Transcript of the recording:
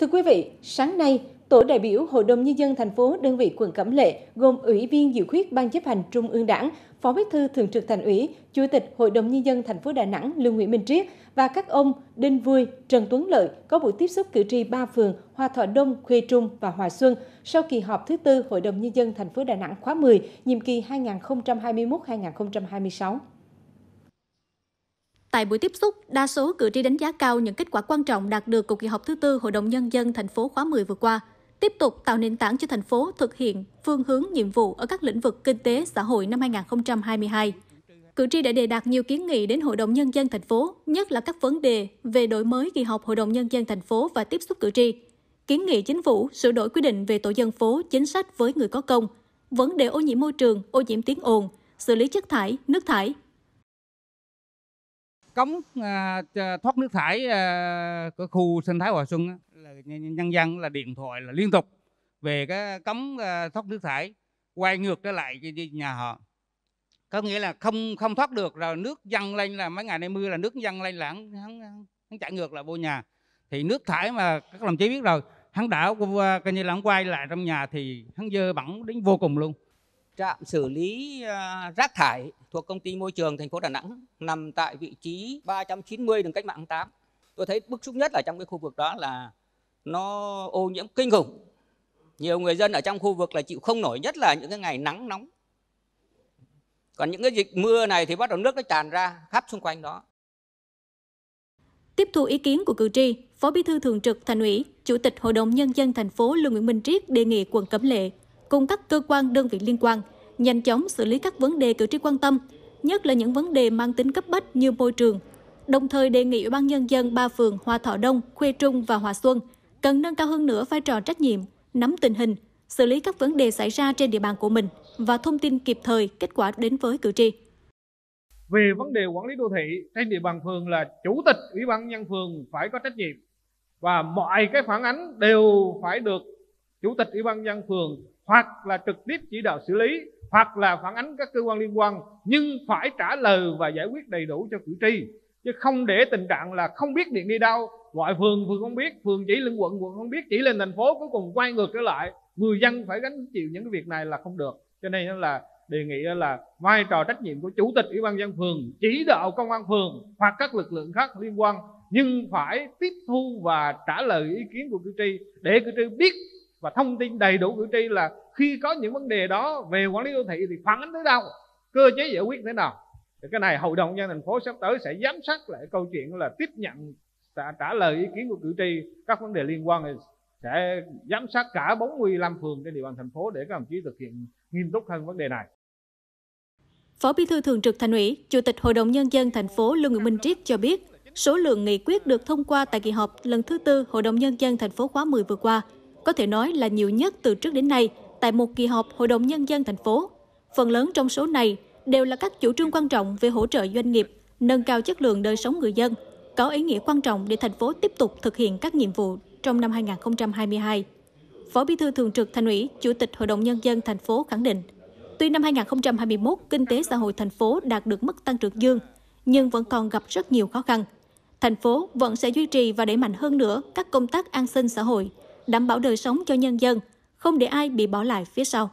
Thưa quý vị, sáng nay, Tổ đại biểu Hội đồng Nhân dân thành phố đơn vị quận Cẩm Lệ gồm Ủy viên Dự khuyết Ban chấp hành Trung ương Đảng, Phó Bí thư Thường trực Thành ủy, Chủ tịch Hội đồng Nhân dân thành phố Đà Nẵng Lương Nguyễn Minh Triết và các ông Đinh Vui, Trần Tuấn Lợi có buổi tiếp xúc cử tri ba phường Hòa Thọ Đông, Khuê Trung và Hòa Xuân sau kỳ họp thứ tư Hội đồng Nhân dân thành phố Đà Nẵng khóa 10, nhiệm kỳ 2021-2026. Tại buổi tiếp xúc, đa số cử tri đánh giá cao những kết quả quan trọng đạt được của kỳ họp thứ tư Hội đồng Nhân dân thành phố khóa 10 vừa qua, tiếp tục tạo nền tảng cho thành phố thực hiện phương hướng nhiệm vụ ở các lĩnh vực kinh tế, xã hội năm 2022. Cử tri đã đề đạt nhiều kiến nghị đến Hội đồng Nhân dân thành phố, nhất là các vấn đề về đổi mới kỳ họp Hội đồng Nhân dân thành phố và tiếp xúc cử tri, kiến nghị chính phủ sửa đổi quy định về tổ dân phố chính sách với người có công, vấn đề ô nhiễm môi trường, ô nhiễm tiếng ồn, xử lý chất thải, nước thải, cống à, thoát nước thải à, của khu sinh thái Hòa Xuân là nhân dân là điện thoại là liên tục về cái cống à, thoát nước thải quay ngược trở lại nhà họ có nghĩa là không không thoát được rồi nước dâng lên là mấy ngày nay mưa là nước dâng lên lãng hắn, hắn, hắn chạy ngược lại vô nhà thì nước thải mà các đồng chí biết rồi hắn đảo coi như là quay lại trong nhà thì hắn dơ bẩn đến vô cùng luôn trạm xử lý ờ, rác thải thuộc công ty môi trường thành phố Đà Nẵng nằm tại vị trí 390 đường cách mạng 8. Tôi thấy bức xúc nhất là trong cái khu vực đó là nó ô nhiễm kinh khủng. Nhiều người dân ở trong khu vực là chịu không nổi nhất là những cái ngày nắng nóng. Còn những cái dịch mưa này thì bắt đầu nước nó tràn ra khắp xung quanh đó. Tiếp thu ý kiến của cử tri, Phó Bí thư Thường trực Thành ủy, Chủ tịch Hội đồng Nhân dân thành phố Lương Nguyễn Minh Triết đề nghị quận Cẩm Lệ cùng các cơ quan đơn vị liên quan, nhanh chóng xử lý các vấn đề cử tri quan tâm, nhất là những vấn đề mang tính cấp bách như môi trường. Đồng thời đề nghị Ủy ban nhân dân ba phường Hòa Thọ Đông, Khuê Trung và Hòa Xuân cần nâng cao hơn nữa vai trò trách nhiệm, nắm tình hình, xử lý các vấn đề xảy ra trên địa bàn của mình và thông tin kịp thời kết quả đến với cử tri. Về vấn đề quản lý đô thị trên địa bàn phường là chủ tịch ủy ban nhân phường phải có trách nhiệm và mọi cái phản ánh đều phải được chủ tịch ủy ban nhân phường hoặc là trực tiếp chỉ đạo xử lý hoặc là phản ánh các cơ quan liên quan nhưng phải trả lời và giải quyết đầy đủ cho cử tri chứ không để tình trạng là không biết điện đi đâu gọi phường phường không biết phường chỉ lên quận quận không biết chỉ lên thành phố cuối cùng quay ngược trở lại người dân phải gánh chịu những cái việc này là không được cho nên là đề nghị là vai trò trách nhiệm của chủ tịch ủy ban dân phường chỉ đạo công an phường hoặc các lực lượng khác liên quan nhưng phải tiếp thu và trả lời ý kiến của cử tri để cử tri biết và thông tin đầy đủ cử tri là khi có những vấn đề đó về quản lý đô thị thì phản ánh tới đâu cơ chế giải quyết thế nào thì cái này hội đồng nhân thành phố sắp tới sẽ giám sát lại câu chuyện là tiếp nhận trả, lời ý kiến của cử tri các vấn đề liên quan này sẽ giám sát cả 45 phường trên địa bàn thành phố để các đồng chí thực hiện nghiêm túc hơn vấn đề này. Phó Bí thư Thường trực Thành ủy, Chủ tịch Hội đồng Nhân dân thành phố Lương Nguyễn Minh Triết cho biết, số lượng nghị quyết được thông qua tại kỳ họp lần thứ tư Hội đồng Nhân dân thành phố khóa 10 vừa qua có thể nói là nhiều nhất từ trước đến nay tại một kỳ họp Hội đồng Nhân dân thành phố. Phần lớn trong số này đều là các chủ trương quan trọng về hỗ trợ doanh nghiệp, nâng cao chất lượng đời sống người dân, có ý nghĩa quan trọng để thành phố tiếp tục thực hiện các nhiệm vụ trong năm 2022. Phó Bí thư Thường trực Thành ủy, Chủ tịch Hội đồng Nhân dân thành phố khẳng định, tuy năm 2021 kinh tế xã hội thành phố đạt được mức tăng trưởng dương, nhưng vẫn còn gặp rất nhiều khó khăn. Thành phố vẫn sẽ duy trì và đẩy mạnh hơn nữa các công tác an sinh xã hội, đảm bảo đời sống cho nhân dân, không để ai bị bỏ lại phía sau.